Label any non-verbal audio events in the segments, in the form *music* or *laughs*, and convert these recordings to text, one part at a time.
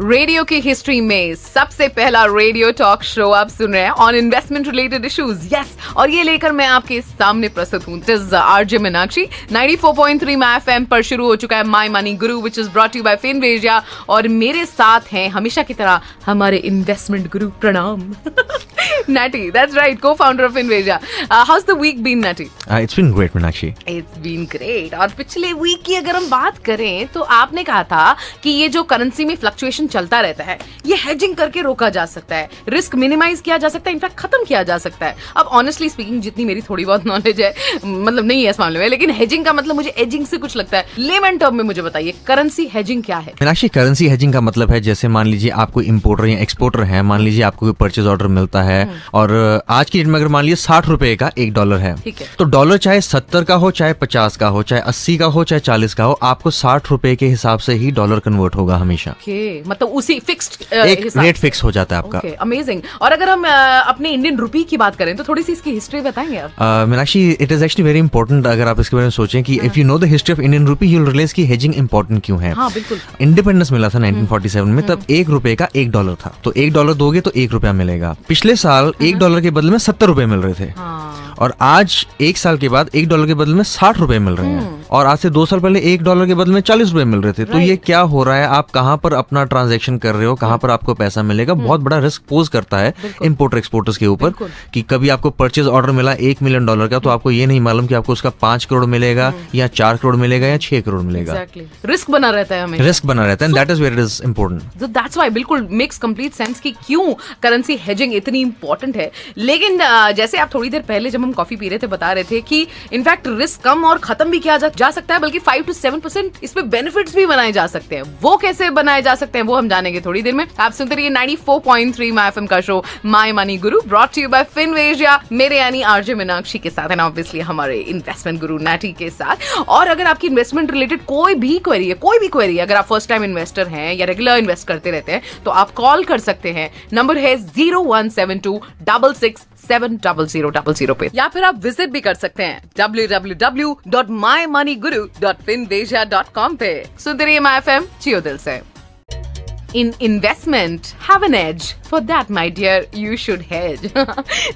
Radio की history में सबसे पहला रेडियो टॉक शो आप सुन रहे हैं on investment related issues yes और ये लेकर मैं आपके सामने प्रस्तुत हूँ आरजे मीनाक्षी 94.3 एफ एम पर शुरू हो चुका है my money guru which is brought you by Fin और मेरे साथ हैं हमेशा की तरह हमारे इन्वेस्टमेंट गुरु प्रणाम *laughs* *laughs* Natty, that's right, co founder of Invasia. Uh, how's the week been, Natty? Uh, it's been great, Meenakshi. It's been great. और पिछले वीक की अगर हम बात करें तो आपने कहा था कि ये जो करेंसी में फ्लक्चुएशन चलता रहता है ये हेजिंग करके रोका जा सकता है रिस्क मिनिमाइज किया जा सकता है इनफैक्ट खत्म किया जा सकता है अब ऑनेस्टली स्पीकिंग जितनी मेरी थोड़ी बहुत नॉलेज है मतलब नहीं है इस मामले में लेकिन हेजिंग का मतलब मुझे एजिंग से कुछ लगता है लेमन टर्म में मुझे बताइए करेंसी हेजिंग क्या है मीनाक्षी करेंसी हेजिंग का मतलब है जैसे मान लीजिए आपको इम्पोर्टर या एक्सपोर्टर है मान लीजिए आपको कोई परचेज ऑर्डर मिलता है और आज की डेट में अगर मान लीजिए साठ रुपए का एक डॉलर है तो डॉलर चाहे सत्तर का हो चाहे पचास का हो चाहे अस्सी का हो चाहे चालीस का हो आपको साठ रुपए के हिसाब से ही डॉलर कन्वर्ट होगा हमेशा मतलब उसी फिक्स्ड एक रेट फिक्स हो जाता है आपका अमेजिंग और अगर हम अपने इंडियन रूपी की बात करें तो थोड़ी सी इसकी हिस्ट्री बताएंगे Meenakshi it is actually very important अगर आप इसके बारे में सोचें कि if you know the history of Indian rupee you'll realise की हेजिंग इंपॉर्टेंट क्यों है इंडिपेंडेंस हाँ, मिला था 1947 हम्म। में तब हम्म। एक रुपए का एक डॉलर था तो एक डॉलर दोगे तो एक रुपया मिलेगा पिछले साल साल एक हाँ। डॉलर के बदले में सत्तर रुपए मिल रहे थे हाँ। और आज एक साल के बाद एक डॉलर के बदले में साठ रुपए मिल रहे हैं हम्म। और आज से दो साल पहले एक डॉलर के बदले में चालीस रुपए मिल रहे थे तो ये क्या हो रहा है आप कहाँ पर अपना ट्रांजेक्शन कर रहे हो कहाँ पर आपको पैसा मिलेगा हम्म। बहुत बड़ा रिस्क पोज करता है इम्पोर्टर एक्सपोर्टर्स के ऊपर कि कभी आपको परचेज ऑर्डर मिला एक मिलियन डॉलर का तो हम्म। आपको ये नहीं मालूम कि आपको उसका पांच करोड़ मिलेगा हम्म। या चार करोड़ मिलेगा या छह करोड़ मिलेगा रिस्क बना रहता है हमें रिस्क बना रहता है that is where it is important that's why बिल्कुल मेक्स कंप्लीट सेंस की क्यों करेंसी हेजिंग इतनी इंपॉर्टेंट है लेकिन जैसे आप थोड़ी देर पहले जब हम कॉफी पी रहे थे बता रहे थे कि इनफैक्ट रिस्क कम और खत्म भी किया जा जा सकता है बल्कि फाइव टू सेवन परसेंट इसमें बेनिफिट भी बनाए जा सकते हैं वो कैसे बनाए जा सकते हैं वो हम जानेंगे थोड़ी देर में आप सुनते रहिए ninety four point three my F का show my money guru brought you by Finvasia मेरे यानी आरजे मीनाक्षी के साथ एंड ऑब्वियसली हमारे इन्वेस्टमेंट गुरु नाटी के साथ और अगर आपकी इन्वेस्टमेंट रिलेटेड कोई भी क्वेरी है कोई भी क्वेरी अगर आप फर्स्ट टाइम इन्वेस्टर हैं या रेगुलर इन्वेस्ट करते रहते हैं तो आप कॉल कर सकते हैं नंबर है zero one seven two double six seven double zero double zero पे या फिर आप विजिट भी कर सकते हैं W W W dot my money guru dot fin dot com पे सुनते रहिए माई एफ एम जियो दिल से In investment, have an edge for that, my dear, you should hedge.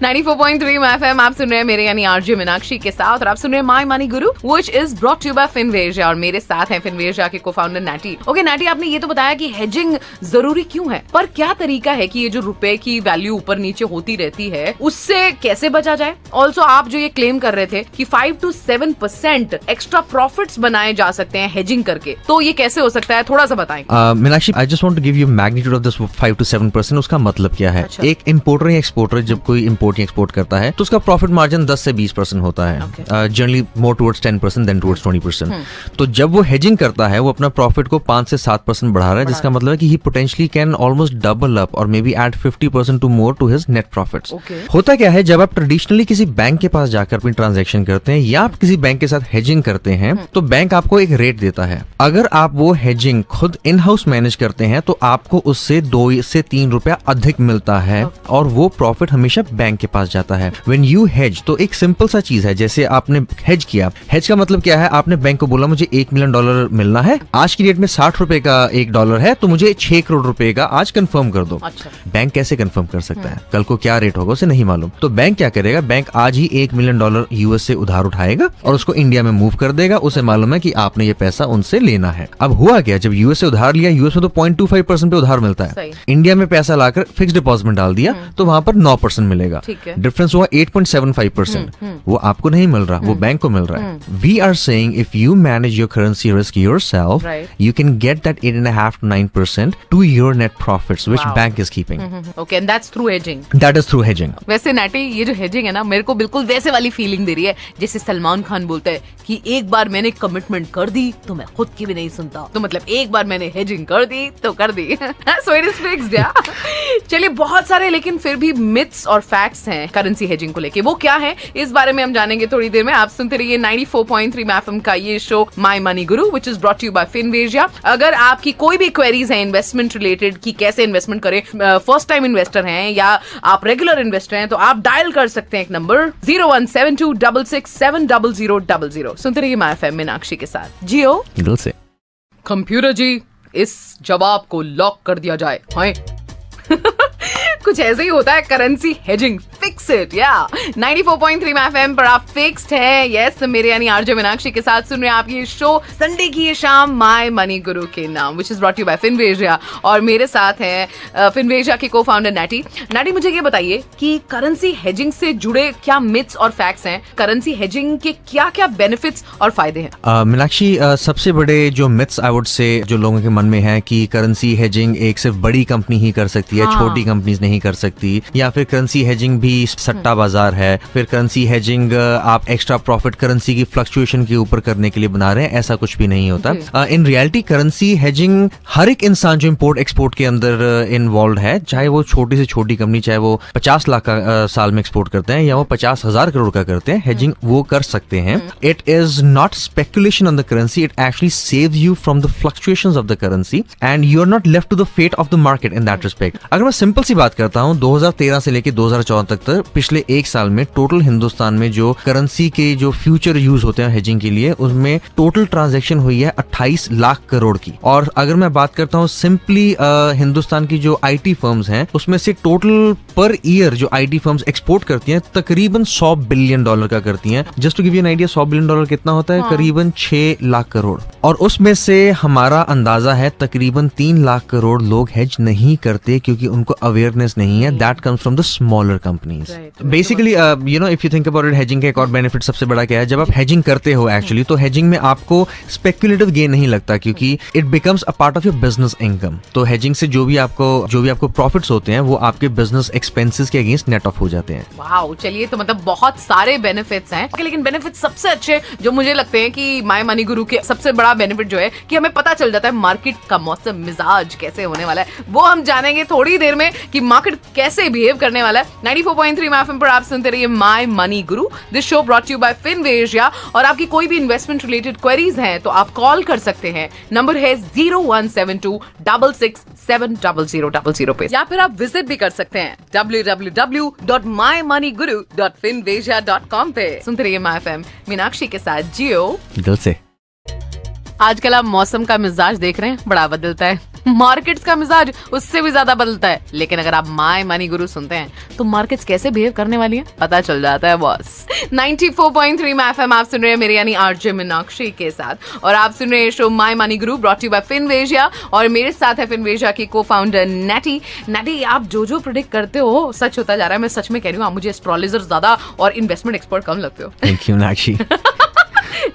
94.3 *laughs* MFM आप सुन रहे हैं मेरे यानी आरजे मीनाक्षी के साथ और आप सुन रहे हैं my money guru which is brought to by Finvasia और मेरे साथ हैं फिनवेजा के कोफाउंडर नाटी ओके नाटी आपने ये तो बताया कि हेजिंग जरूरी क्यों है पर क्या तरीका है कि ये जो रुपए की वैल्यू ऊपर नीचे होती रहती है उससे कैसे बचा जाए ऑल्सो आप जो ये क्लेम कर रहे थे कि five to seven percent extra profit बनाए जा सकते हैं हेजिंग करके तो ये कैसे हो सकता है थोड़ा सा बताएं uh, Meenakshi I just want to give you magnitude of this five to seven percent उसका मतलब क्या है अच्छा। एक इम्पोर्टर या एक्सपोर्टर जब कोई इम्पोर्ट या एक्सपोर्ट करता है तो उसका प्रॉफिट मार्जिन 10 से 20 परसेंट होता है generally more towards 10 percent then towards 20 percent तो जब वो हेजिंग करता है वो अपना प्रॉफिट को पांच से सात परसेंट बढ़ा रहा है जिसका मतलब है कि he potentially can almost double up और may be at fifty percent to more to his net profit होता क्या है जब आप ट्रेडिशनली किसी बैंक के पास जाकर अपनी ट्रांजेक्शन करते हैं या आप किसी बैंक के साथ हेजिंग करते हैं हम्म। तो बैंक आपको एक रेट देता है अगर आप वो हेजिंग खुद इन हाउस मैनेज करते हैं तो आपको उससे दो से तीन रुपया अधिक मिलता है और वो प्रॉफिट हमेशा बैंक के पास जाता है वेन यू हेज तो एक सिंपल सा चीज है जैसे आपने हेज किया हेज का मतलब क्या है आपने बैंक को बोला मुझे एक मिलियन डॉलर मिलना है आज की डेट में साठ रुपए का एक डॉलर है तो मुझे छह करोड़ रुपए का आज कंफर्म कर दो अच्छा। बैंक कैसे कंफर्म कर सकता है हम्म। कल को क्या रेट होगा उसे नहीं मालूम तो बैंक क्या करेगा बैंक आज ही एक मिलियन डॉलर यूएस से उधार उठाएगा और उसको इंडिया में मूव कर देगा उसे मालूम है की आपने ये पैसा उनसे लेना है अब हुआ क्या जब यूएस से उधार लिया यूएस में तो पॉइंट टू फाइव परसेंट पे उधार मिलता है इंडिया में पैसा लाकर फिक्स डिपॉजिट में डाल दिया हम्म। तो वहां पर नौ परसेंट मिलेगा डिफरेंस हुआ eight point seven five percent वो आपको नहीं मिल रहा वो बैंक हम्म। को मिल रहा है we are saying if you manage your currency risk yourself you can get that eight and half to nine percent to your net profit which bank is keeping okay and that's through hedging that is through hedging वैसे नाटे ये जो hedging है ना मेरे को बिल्कुल वैसे वाली फीलिंग दे रही है जैसे सलमान खान बोलते हैं कि एक बार मैंने कमिटमेंट कर दी तो मैं खुद की भी नहीं सुनता तो मतलब एक बार मैंने हेजिंग कर दी तो कर दी सो इट इज फिक्स्ड चलिए बहुत सारे लेकिन फिर भी मिथ्स और फैक्ट्स हैं करेंसी हेजिंग को लेके वो क्या है इस बारे में हम जानेंगे थोड़ी देर में आप सुनते रहिए 94.3 फोर पॉइंट का ये show my money guru which is brought you by Finvasia अगर आपकी कोई भी क्वेरीज है इन्वेस्टमेंट रिलेटेड की कैसे इन्वेस्टमेंट करें फर्स्ट टाइम इन्वेस्टर हैं या आप रेगुलर इन्वेस्टर हैं तो आप डायल कर सकते हैं एक number zero one seven two double six seven double zero double zero सुनते रहिए माई एफ मीनाक्षी के साथ जियो कंप्यूटर जी इस जवाब को लॉक कर दिया जाए हाँ *laughs* कुछ ऐसे ही होता है करेंसी हेजिंग फिक्स या फिक्स्ड है यस मेरे यानी आरजे मीनाक्षी के साथ सुन रहे हैं आप ये शो संडे की ये शाम मनी गुरु के नाम which is brought you by Finvasia और मेरे साथ फिनवेजिया के को फाउंडर नैटी नैटी मुझे ये बताइए कि करेंसी हेजिंग से जुड़े क्या मिथ्स और फैक्ट्स हैं करेंसी हेजिंग के क्या क्या बेनिफिट्स और फायदे हैं मीनाक्षी सबसे बड़े जो मिथ्स आई वुड से जो लोगों के मन में है कि करेंसी हेजिंग एक सिर्फ बड़ी कंपनी ही कर सकती है हाँ। छोटी कंपनीज नहीं कर सकती या फिर करेंसी हेजिंग भी करेंसी सट्टा बाजार है फिर करेंसी हेजिंग आप एक्स्ट्रा प्रॉफिट करेंसी की फ्लक्चुएशन के ऊपर करने के लिए बना रहे हैं ऐसा कुछ भी नहीं होता इन रियलिटी करेंसी हेजिंग हर एक इंसान जो इम्पोर्ट एक्सपोर्ट के अंदर इन्वॉल्व है चाहे वो छोटी से छोटी कंपनी चाहे वो पचास लाख का साल में एक्सपोर्ट करते हैं या वो पचास हजार करोड़ का करते हैं हेजिंग हम्म। वो कर सकते हैं it is not speculation on the currency it actually save you from the fluctuation of the currency and you are not left to the fate of the market in that respect अगर मैं simple सी बात करता हूँ दो से लेकर दो तक सत्तर पिछले एक साल में टोटल हिंदुस्तान में जो करेंसी के जो फ्यूचर यूज होते हैं हेजिंग के लिए उसमें टोटल ट्रांजेक्शन हुई है अट्ठाईस लाख करोड़ की और अगर मैं बात करता हूँ सिंपली हिंदुस्तान की जो टी फर्म्स हैं उसमें से टोटल पर ईयर जो टी फर्म्स एक्सपोर्ट करती हैं तकरीबन सौ बिलियन डॉलर का करती हैं just to give you an idea सौ बिलियन डॉलर कितना होता है हाँ। करीबन छह लाख करोड़ और उसमें से हमारा अंदाजा है तकरीबन तीन लाख करोड़ लोग हेज नहीं करते क्योंकि उनको अवेयरनेस नहीं है that comes from the smaller company companies basically you know if you think about it hedging का एक और बेनिफिट सबसे बड़ा क्या है जब आप हेजिंग करते हो एक्चुअली तो हेजिंग में आपको स्पेकुलेटिव गेन नहीं लगता क्योंकि it becomes a part of your business income तो हेजिंग से जो भी आपको जो भी आपको प्रॉफिट होते हैं वो आपके बिजनेस एक्सपेंसिस के अगेंस्ट नेट ऑफ हो जाते हैं वाओ चलिए तो मतलब बहुत सारे बेनिफिट्स हैं लेकिन बेनिफिट सबसे अच्छे जो मुझे लगते हैं कि माय मनी गुरु के सबसे बड़ा बेनिफिट जो है कि हमें पता चल जाता है मार्केट का मौसम मिजाज कैसे होने वाला है वो हम जानेंगे थोड़ी देर में कि मार्केट कैसे बिहेव करने वाला है नाइनटी पॉइंट थ्री पर आप सुनते रहिए my money guru this show brought you by Finvasia और आपकी कोई भी इन्वेस्टमेंट रिलेटेड क्वेरीज हैं तो आप कॉल कर सकते हैं नंबर है zero one seven two double six seven double zero double zero पे या फिर आप विजिट भी कर सकते हैं W W W dot my money guru dot fin dot com पे सुनते रहिए माई एफ एम मीनाक्षी के साथ जियो दिल से आजकल आप मौसम का मिजाज देख रहे हैं बड़ा बदलता है मार्केट्स का मिजाज उससे भी ज्यादा बदलता है लेकिन अगर आप माय मनी गुरु सुनते हैं तो मार्केट्स कैसे बिहेव करने वाली है पता चल जाता है बॉस 94.3 में एफएम आप सुन रहे हैं मेरे यानी आरजे मीनाक्षी के साथ और आप सुन रहे हैं show my money guru brought you by Finvasia और मेरे साथ है फिनवेजिया की को फाउंडर नेटी नेटी आप जो जो प्रोडिक्ट करते हो सच होता जा रहा है मैं सच में कह रही हूँ आप मुझे एस्ट्रोलॉजर ज्यादा और इन्वेस्टमेंट एक्सपर्ट कम लगते हो थैंक यू *laughs*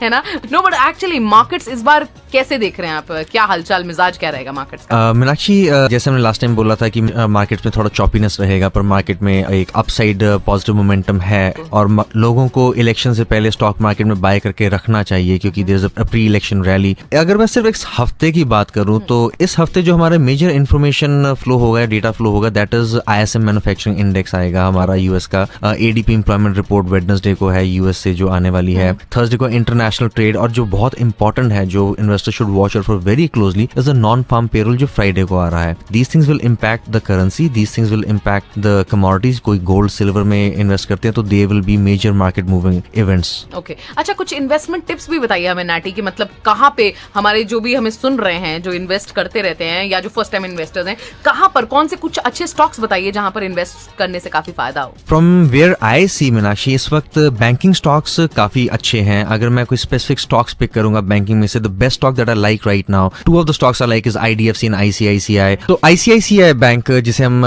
है ना नो बट एक्चुअली मार्केट्स इस बार कैसे देख रहे हैं आप क्या हालचाल मिजाज क्या रहेगा मार्केट्स का uh, मीनाक्षी uh, जैसे हमने लास्ट टाइम बोला था कि मार्केट में थोड़ा चॉपीनेस रहेगा पर मार्केट में एक अपसाइड पॉजिटिव मोमेंटम है और लोगों को इलेक्शन से पहले स्टॉक मार्केट में बाय करके रखना चाहिए क्योंकि there is a pre election rally अगर मैं सिर्फ एक हफ्ते की बात करूं तो इस हफ्ते जो हमारे मेजर इन्फॉर्मेशन फ्लो होगा डेटा फ्लो होगा that is I S M manufacturing index आएगा हमारा यूएस का एडीपी एम्प्लॉयमेंट रिपोर्ट वेडनेसडे को है यूएस से जो आने वाली है थर्सडे को इंटर इंटरनेशनल ट्रेड और जो बहुत इंपॉर्टेंट है जो investor should watch for very closely is a non farm payroll जो फ्राइडे को आ रहा है these things will impact the currency these things will impact the commodities कोई गोल्ड सिल्वर में इन्वेस्ट करते हैं तो they will be major market moving events okay अच्छा कुछ इन्वेस्टमेंट टिप्स भी बताइए हमें नाटी की मतलब कहाँ पे हमारे जो भी हमें सुन रहे हैं जो इन्वेस्ट करते रहते हैं या जो फर्स्ट टाइम इन्वेस्टर्स हैं कहाँ पर कौन से कुछ अच्छे स्टॉक्स बताइए जहाँ पर इन्वेस्ट करने से काफी फायदा हो from where I see Meenakshi इस वक्त बैंकिंग स्टॉक्स काफी अच्छे हैं अगर मैं मैं कोई स्पेसिफिक स्टॉक्स पिक करूंगा बैंकिंग में से the best stock that I like right now two of the stocks are like is IDFC and ICICI तो आईसीआईसीआई बैंक जिसे हम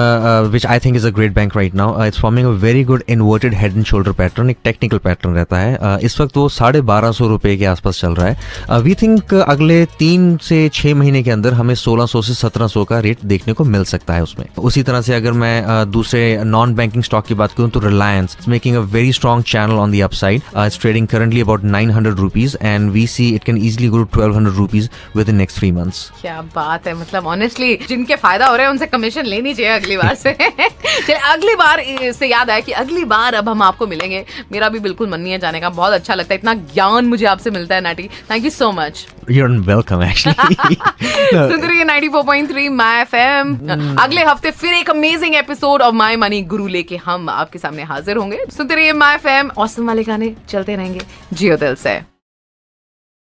which I think is a great bank right now it's forming a very good inverted head and shoulder pattern एक technical pattern रहता है uh, इस वक्त वो साढ़े बारह सौ रुपए के आसपास चल रहा है वी uh, थिंक uh, अगले तीन से छह महीने के अंदर हमें सोलह सौ से सत्रह सौ का रेट देखने को मिल सकता है उसमें उसी तरह से अगर मैं uh, दूसरे नॉन बैंकिंग स्टॉक की बात करूं तो Reliance making a very strong channel on the upside it's trading currently about nine hundred rupees and we see it can easily go twelve hundred rupees within next three months क्या बात है मतलब honestly जिनके फायदा हो रहे हैं उनसे कमीशन लेनी चाहिए अगली बार से *laughs* चलिए अगली बार से याद आया कि अगली बार अब हम आपको मिलेंगे मेरा भी बिल्कुल मन नहीं है जाने का बहुत अच्छा लगता है इतना ज्ञान मुझे आपसे मिलता है नाटी thank you so much you're welcome actually अगले हफ्ते फिर एक amazing episode of my money guru लेके हम आपके सामने हाजिर होंगे सुनते रहिए माई फैम ऑसम वाले गाने चलते रहेंगे जियो दिल से